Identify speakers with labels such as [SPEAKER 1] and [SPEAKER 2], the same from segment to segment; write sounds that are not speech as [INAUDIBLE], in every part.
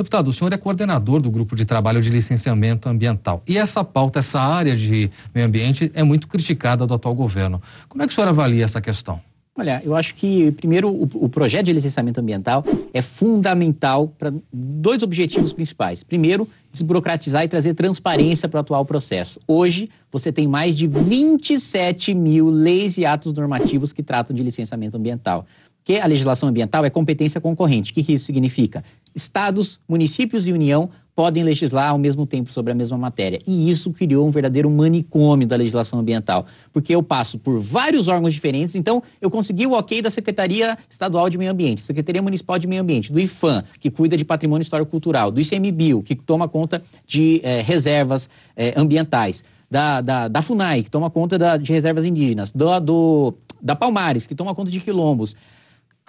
[SPEAKER 1] Deputado, o senhor é coordenador do grupo de trabalho de licenciamento ambiental. E essa pauta, essa área de meio ambiente é muito criticada do atual governo. Como é que o senhor avalia essa questão?
[SPEAKER 2] Olha, eu acho que, primeiro, o, o projeto de licenciamento ambiental é fundamental para dois objetivos principais. Primeiro, desburocratizar e trazer transparência para o atual processo. Hoje, você tem mais de 27 mil leis e atos normativos que tratam de licenciamento ambiental. Porque a legislação ambiental é competência concorrente. O que, que isso significa? estados, municípios e União podem legislar ao mesmo tempo sobre a mesma matéria. E isso criou um verdadeiro manicômio da legislação ambiental, porque eu passo por vários órgãos diferentes, então eu consegui o ok da Secretaria Estadual de Meio Ambiente, Secretaria Municipal de Meio Ambiente, do IFAM, que cuida de patrimônio histórico-cultural, do ICMBio, que toma conta de eh, reservas eh, ambientais, da, da, da, FUNAI, que toma conta da, de reservas indígenas, do, do, da Palmares, que toma conta de quilombos,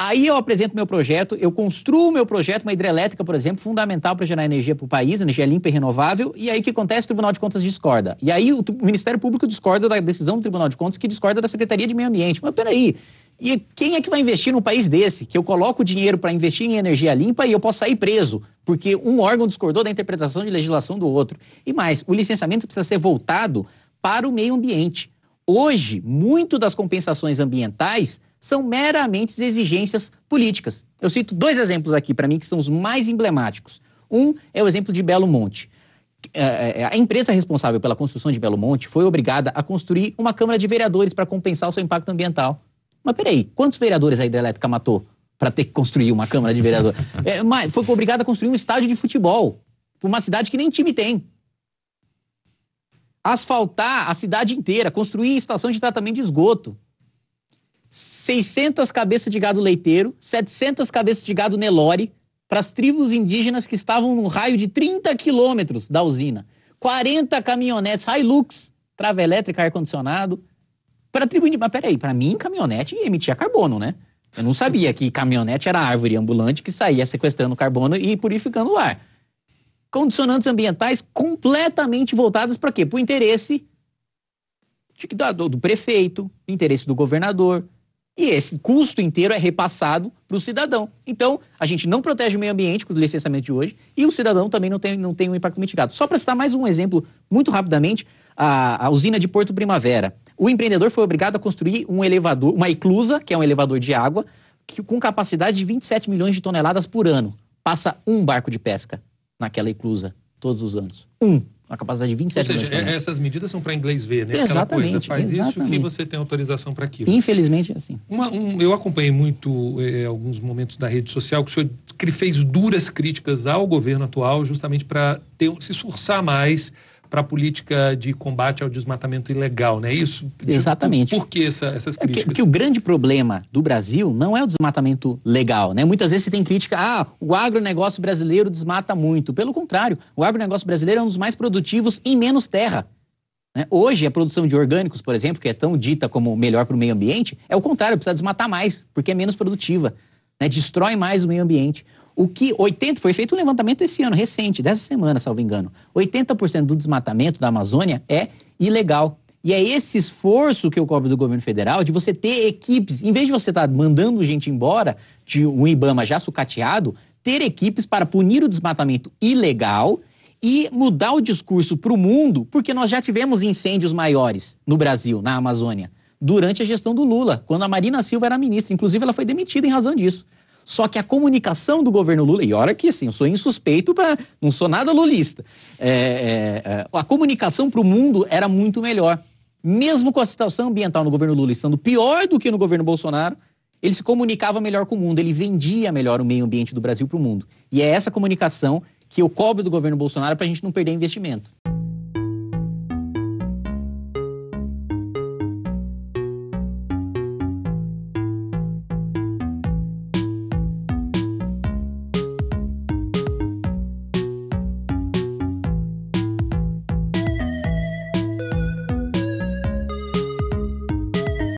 [SPEAKER 2] Aí eu apresento meu projeto, eu construo o meu projeto, uma hidrelétrica, por exemplo, fundamental para gerar energia para o país, energia limpa e renovável, e aí o que acontece? O Tribunal de Contas discorda. E aí o, o Ministério Público discorda da decisão do Tribunal de Contas, que discorda da Secretaria de Meio Ambiente. Mas peraí, e quem é que vai investir num país desse, que eu coloco o dinheiro para investir em energia limpa e eu posso sair preso, porque um órgão discordou da interpretação de legislação do outro? E mais, o licenciamento precisa ser voltado para o meio ambiente. Hoje, muito das compensações ambientais são meramente exigências políticas. Eu cito dois exemplos aqui, para mim, que são os mais emblemáticos. Um é o exemplo de Belo Monte. É, é, a empresa responsável pela construção de Belo Monte foi obrigada a construir uma Câmara de Vereadores para compensar o seu impacto ambiental. Mas peraí, quantos vereadores a hidrelétrica matou para ter que construir uma Câmara de Vereadores? [LAUGHS] É, foi obrigada a construir um estádio de futebol para uma cidade que nem time tem. Asfaltar a cidade inteira, construir estação de tratamento de esgoto. 600 cabeças de gado leiteiro, 700 cabeças de gado Nelore para as tribos indígenas que estavam num raio de 30 quilômetros da usina. 40 caminhonetes Hilux, trava elétrica, ar-condicionado. Para a tribo indígena. Mas peraí, para mim, caminhonete emitia carbono, né? Eu não sabia que caminhonete era árvore ambulante que saía sequestrando carbono e purificando o ar. Condicionantes ambientais completamente voltadas para quê? Para o interesse do, do prefeito, interesse do governador, e esse custo inteiro é repassado para o cidadão. Então, a gente não protege o meio ambiente com o licenciamento de hoje e o cidadão também não tem, não tem um impacto mitigado. Só para citar mais um exemplo, muito rapidamente, a, a, usina de Porto Primavera. O empreendedor foi obrigado a construir um elevador, uma eclusa, que é um elevador de água, que, com capacidade de 27 milhões de toneladas por ano. Passa um barco de pesca naquela eclusa todos os anos. Um uma capacidade de 27 Ou seja, milhões
[SPEAKER 1] é, essas medidas são para inglês ver, né? Exatamente. Aquela coisa, faz exatamente. isso que você
[SPEAKER 2] tem autorização para aquilo. Infelizmente
[SPEAKER 1] é assim. Uma, um, eu acompanhei muito é, alguns momentos da rede social que o senhor fez duras críticas ao governo atual justamente para se esforçar mais para a política de combate
[SPEAKER 2] ao desmatamento ilegal, não é isso? Exatamente. Por que essa, essas é críticas? É porque, que o grande problema do Brasil não é o desmatamento legal, né? Muitas vezes se tem crítica, ah, o agronegócio brasileiro desmata muito. Pelo contrário, o agronegócio brasileiro é um dos mais produtivos em menos terra. Né? Hoje, a produção de orgânicos, por exemplo, que é tão dita como melhor para o meio ambiente, é o contrário, precisa desmatar mais, porque é menos produtiva, né? destrói mais o meio ambiente. O que 80 foi feito um levantamento esse ano recente, dessa semana, salvo engano. 80% do desmatamento da Amazônia é ilegal. E é esse esforço que eu cobro do governo federal de você ter equipes, em vez de você estar tá mandando gente embora de um IBAMA já sucateado, ter equipes para punir o desmatamento ilegal e mudar o discurso para o mundo, porque nós já tivemos incêndios maiores no Brasil, na Amazônia, durante a gestão do Lula, quando a Marina Silva era ministra. Inclusive, ela foi demitida em razão disso. Só que a comunicação do governo Lula, e olha que assim, eu sou insuspeito, pra, não sou nada lulista, é, é, é a comunicação para o mundo era muito melhor. Mesmo com a situação ambiental no governo Lula estando pior do que no governo Bolsonaro, ele se comunicava melhor com o mundo, ele vendia melhor o meio ambiente do Brasil para o mundo. E é essa comunicação que eu cobro do governo Bolsonaro para a gente não perder investimento.